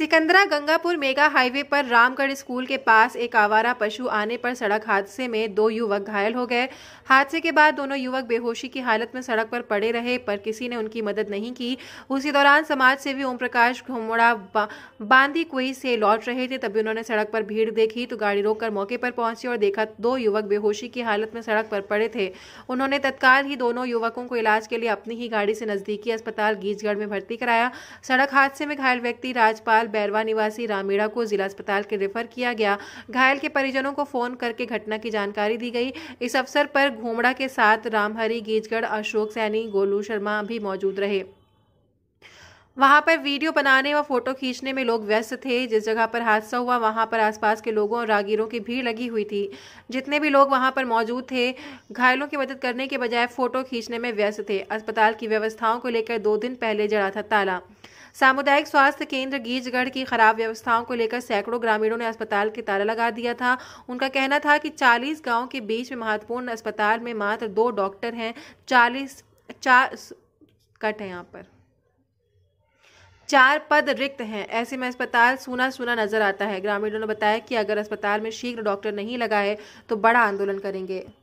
Sikandra Gangapur mega highway पर Ramgarh school के पास एक आवारा पशु आने पर सड़क हादसे में दो युवक घायल हो गए हादसे के बाद दोनों युवक बेहोशी की हालत में सड़क पर पड़े रहे पर किसी ने उनकी मदद नहीं की उसी दौरान समाज सेवी ओम प्रकाश घुमड़ा बा, बांदी कुई से लौट रहे थे तभी उन्होंने सड़क पर भीड़ देखी तो गाड़ी रोककर मौके पर पहुंची और देखा दो युवक बेहोशी की हालत में सड़क पर पड़े थे उन्होंने तत्काल ही दोनों युवकों को इलाज के लिए अपनी ही गाड़ी से नजदीकी अस्पताल गीजगढ़ में भर्ती कराया सड़क हादसे में घायल व्यक्ति राजपाल बैरवा निवासी रामीड़ा को जिला अस्पताल के रेफर किया गया घायल के परिजनों को फोन करके घटना की जानकारी दी गई इस अवसर पर घोमड़ा के साथ रामहरी गीजगढ़ अशोक सैनी गोलू शर्मा भी मौजूद रहे वहां पर वीडियो बनाने व फोटो खींचने में लोग व्यस्त थे जिस जगह पर हादसा हुआ वहां पर आसपास के लोगों और रागीरों की भीड़ लगी हुई थी जितने भी लोग वहां पर मौजूद थे घायलों की मदद करने के बजाय फोटो खींचने में व्यस्त थे अस्पताल की व्यवस्थाओं को लेकर दो दिन पहले जड़ा था ताला सामुदायिक स्वास्थ्य केंद्र गीजगढ़ की खराब व्यवस्थाओं को लेकर सैकड़ों ग्रामीणों ने अस्पताल के ताला लगा दिया था उनका कहना था कि चालीस गाँव के बीच में महत्वपूर्ण अस्पताल में मात्र दो डॉक्टर हैं चालीस चार कट है यहाँ पर चार पद रिक्त हैं ऐसे में अस्पताल सूना सूना नजर आता है ग्रामीणों ने बताया कि अगर अस्पताल में शीघ्र डॉक्टर नहीं लगाए तो बड़ा आंदोलन करेंगे